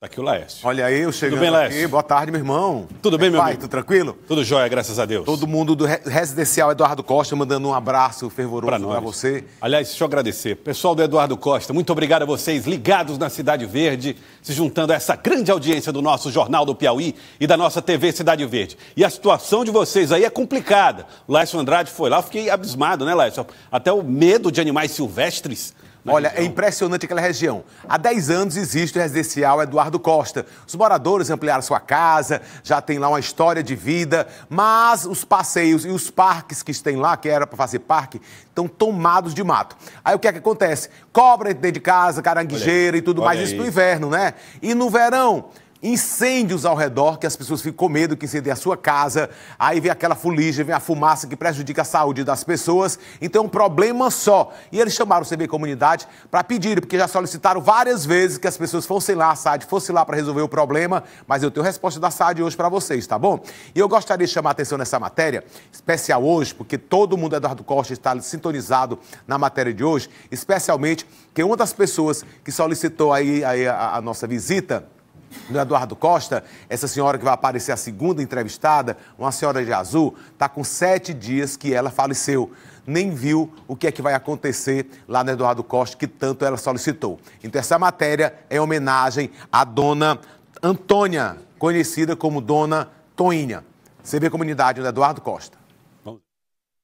Tá aqui o Laércio. Olha aí, eu chegando Tudo bem, aqui. Boa tarde, meu irmão. Tudo bem, é, meu pai? Tudo tranquilo? Tudo jóia, graças a Deus. Todo mundo do Residencial Eduardo Costa mandando um abraço fervoroso para você. Aliás, deixa eu agradecer. Pessoal do Eduardo Costa, muito obrigado a vocês ligados na Cidade Verde, se juntando a essa grande audiência do nosso Jornal do Piauí e da nossa TV Cidade Verde. E a situação de vocês aí é complicada. O Laércio Andrade foi lá, eu fiquei abismado, né, Laércio? Até o medo de animais silvestres Olha, é região. é impressionante aquela região. Há 10 anos existe o residencial Eduardo Costa. Os moradores ampliaram sua casa, já tem lá uma história de vida, mas os passeios e os parques que tem lá, que era para fazer parque, estão tomados de mato. Aí o que é que acontece? Cobra dentro de casa, caranguejeira e tudo Olha mais, aí. isso no inverno, né? E no verão, incêndios ao redor, que as pessoas ficam com medo que incendem a sua casa, aí vem aquela fuligem, vem a fumaça que prejudica a saúde das pessoas, então é um problema só. E eles chamaram o CB Comunidade para pedir, porque já solicitaram várias vezes que as pessoas fossem lá, a SAD fosse lá para resolver o problema, mas eu tenho resposta da SAD hoje para vocês, tá bom? E eu gostaria de chamar a atenção nessa matéria, especial hoje, porque todo mundo Eduardo Costa está sintonizado na matéria de hoje, especialmente que uma das pessoas que solicitou aí, aí a, a nossa visita, do Eduardo Costa, essa senhora que vai aparecer a segunda entrevistada, uma senhora de azul, está com sete dias que ela faleceu. Nem viu o que é que vai acontecer lá no Eduardo Costa, que tanto ela solicitou. Então, essa matéria é homenagem à dona Antônia, conhecida como Dona Toinha. CB Comunidade, do Eduardo Costa.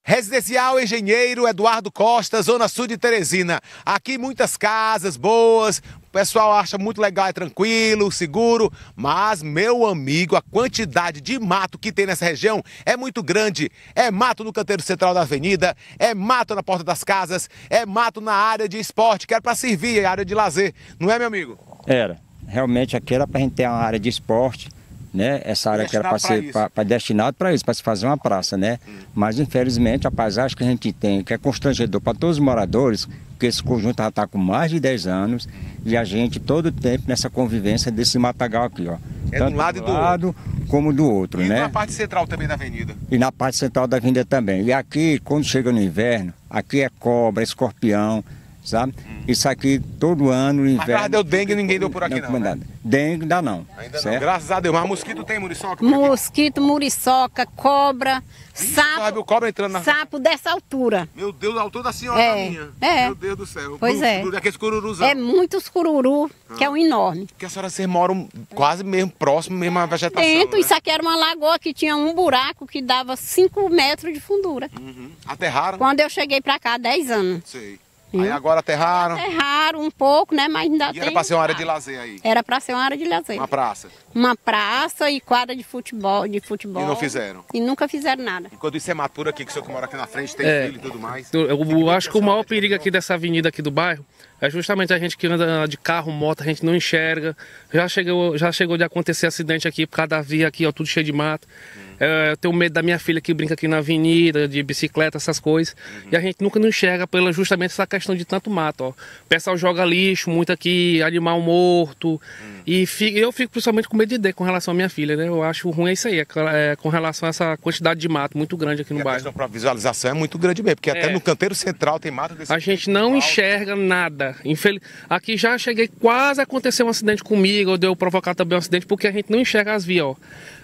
Residencial Engenheiro Eduardo Costa, Zona Sul de Teresina. Aqui muitas casas boas, o pessoal acha muito legal, é tranquilo, seguro, mas, meu amigo, a quantidade de mato que tem nessa região é muito grande. É mato no canteiro central da avenida, é mato na porta das casas, é mato na área de esporte, que era para servir, área de lazer, não é, meu amigo? Era. Realmente aqui era para a gente ter uma área de esporte, né? Essa área que era para ser pra, destinado para isso, para se fazer uma praça, né? Hum. Mas infelizmente a paisagem que a gente tem, que é constrangedor para todos os moradores, porque esse conjunto já está com mais de 10 anos e a gente todo tempo nessa convivência desse matagal aqui, ó. É Tanto de um lado e do, do lado, outro. Como do outro, e né? E na parte central também da avenida. E na parte central da avenida também. E aqui, quando chega no inverno, aqui é cobra, escorpião, sabe? Hum. Isso aqui todo ano, no inverno. Mas deu dengue e ninguém deu por aqui não, não né? Dengue dá não. Ainda certo? não, graças a Deus. Mas mosquito tem muriçoca? Mosquito, muriçoca, cobra, Isso, sapo. Sabe o cobra entrando na... Sapo dessa altura. Meu Deus, da altura da senhora é, minha. É. Meu Deus do céu. Pois é. Aqueles cururuzão. É muitos cururu, ah. que é um ah. enorme. Porque a senhora, vocês moram quase mesmo próximo, mesmo à é, vegetação, Dentro, né? isso aqui era uma lagoa que tinha um buraco que dava 5 metros de fundura. Uhum. Aterraram? Quando eu cheguei pra cá, 10 anos. Sei. Aí agora aterraram? Aterraram um pouco, né? Mas ainda e tem... era para ser uma área de lazer aí? Era para ser uma área de lazer. Uma praça? Uma praça e quadra de futebol. De futebol e não fizeram? E nunca fizeram nada. Enquanto quando isso é matura aqui, que o senhor que mora aqui na frente, tem é, filho e tudo mais? Eu, eu acho que o maior perigo aqui dessa avenida aqui do bairro é justamente a gente que anda de carro, moto, a gente não enxerga. Já chegou, já chegou de acontecer acidente aqui por causa da via aqui, ó, tudo cheio de mato. Uhum. É, eu tenho medo da minha filha que brinca aqui na avenida, de bicicleta, essas coisas. Uhum. E a gente nunca não enxerga pela justamente essa questão de tanto mato, ó. O pessoal joga lixo muito aqui, animal morto. Uhum. E fico, eu fico principalmente com medo de D com relação à minha filha, né? Eu acho ruim isso aí, é, é com relação a essa quantidade de mato muito grande aqui no e bairro. A questão para visualização é muito grande mesmo, porque é. até no canteiro central tem mato desse A gente não enxerga nada infeliz... aqui já cheguei, quase aconteceu um acidente comigo, ou deu provocar também um acidente, porque a gente não enxerga as vias, ó.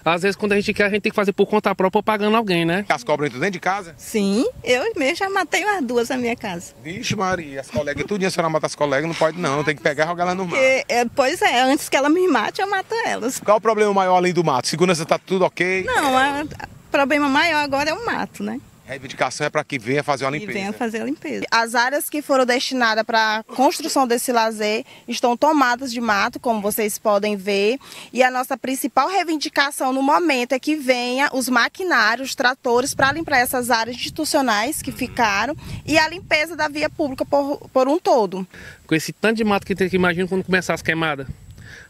Às vezes quando a gente quer, a gente tem que fazer por conta própria pagando alguém, né? As cobras entram dentro de casa? Sim, eu mesmo já matei umas duas na minha casa. Vixe Maria, as colegas, todo dia a senhora mata as colegas, não pode não, tem que pegar e jogar lá no mato. É, é, pois é, antes que ela me mate, eu mato elas. Qual o problema maior além do mato? Segurança tá tudo ok? Não, o problema maior agora é o mato, né? Reivindicação é para que venha fazer a limpeza. E venha fazer a limpeza. As áreas que foram destinadas para a construção desse lazer estão tomadas de mato, como vocês podem ver. E a nossa principal reivindicação no momento é que venha os maquinários, os tratores, para limpar essas áreas institucionais que ficaram e a limpeza da via pública por, por um todo. Com esse tanto de mato que tem que imaginar quando começar as queimadas.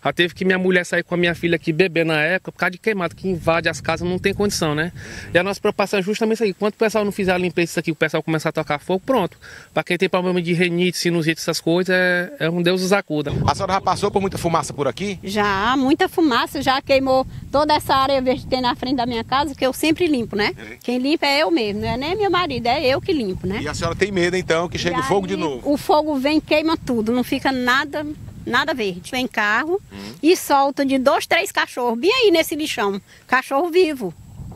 Já teve que minha mulher sair com a minha filha aqui beber na época por causa de queimado, que invade as casas, não tem condição, né? E a nossa preocupação é justamente isso aí. Quando o pessoal não fizer a limpeza disso aqui, o pessoal começar a tocar fogo, pronto. Para quem tem problema de renite, sinusite, essas coisas, é, é um Deus os acuda. A senhora já passou por muita fumaça por aqui? Já, muita fumaça, já queimou toda essa área verde que tem na frente da minha casa, que eu sempre limpo, né? É. Quem limpa é eu mesmo, não é nem meu marido, é eu que limpo, né? E a senhora tem medo, então, que chegue o fogo de novo? O fogo vem, queima tudo, não fica nada nada verde. Vem carro hum. e solta de dois, três cachorros, bem aí nesse lixão. Cachorro vivo.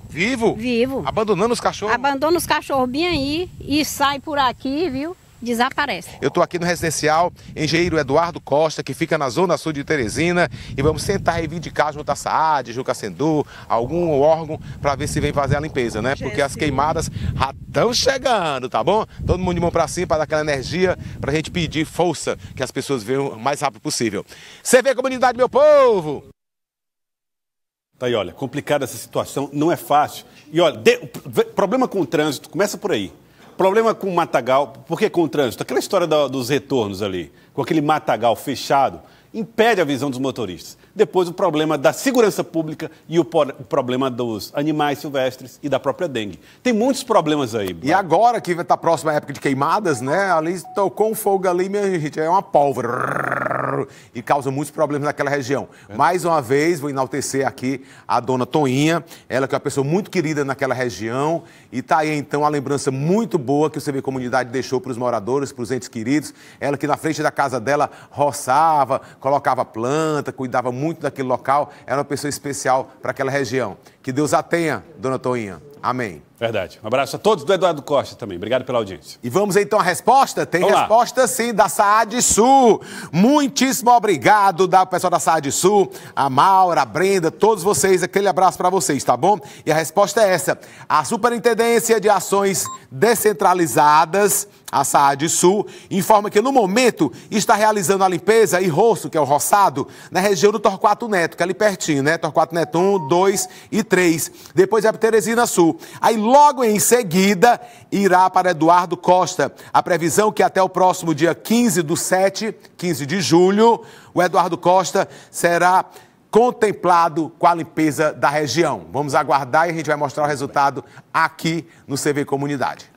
Vivo? Vivo. Abandonando os cachorros? Abandona os cachorros bem aí e sai por aqui, viu? desaparece. Eu estou aqui no residencial Engenheiro Eduardo Costa, que fica na zona sul de Teresina, e vamos tentar reivindicar junto à SAAD, Jucacendu, algum órgão, para ver se vem fazer a limpeza, né? Porque as queimadas já estão chegando, tá bom? Todo mundo de mão para cima para dar aquela energia, para a gente pedir força, que as pessoas venham o mais rápido possível. Você vê comunidade, meu povo! Tá aí, olha, complicada essa situação, não é fácil. E olha, de... problema com o trânsito, começa por aí. Problema com o matagal, por que com o trânsito? Aquela história dos retornos ali, com aquele matagal fechado, impede a visão dos motoristas. Depois, o problema da segurança pública e o, por, o problema dos animais silvestres e da própria dengue. Tem muitos problemas aí. E agora que está próxima a época de queimadas, né? Ali tocou um fogo ali, minha gente, é uma pólvora e causa muitos problemas naquela região. É. Mais uma vez, vou enaltecer aqui a dona Toinha, ela que é uma pessoa muito querida naquela região. E tá aí, então, a lembrança muito boa que o CB Comunidade deixou para os moradores, para os entes queridos. Ela que na frente da casa dela roçava, colocava planta, cuidava muito daquele local. Era uma pessoa especial para aquela região. Que Deus a tenha, dona Toinha. Amém. Verdade. Um abraço a todos do Eduardo Costa também. Obrigado pela audiência. E vamos então à resposta? Tem resposta sim da Saad Sul. Muitíssimo obrigado da pessoal da Saad Sul, a Maura, a Brenda, todos vocês. Aquele abraço para vocês, tá bom? E a resposta é essa: a Superintendência de Ações Descentralizadas a Saad Sul informa que no momento está realizando a limpeza e roço, que é o roçado, na região do Torquato Neto, que é ali pertinho, né? Torquato Neto 1, 2 e 3 depois é para Teresina Sul. Aí logo em seguida irá para Eduardo Costa. A previsão que até o próximo dia 15 do 7, 15 de julho, o Eduardo Costa será contemplado com a limpeza da região. Vamos aguardar e a gente vai mostrar o resultado aqui no CV Comunidade.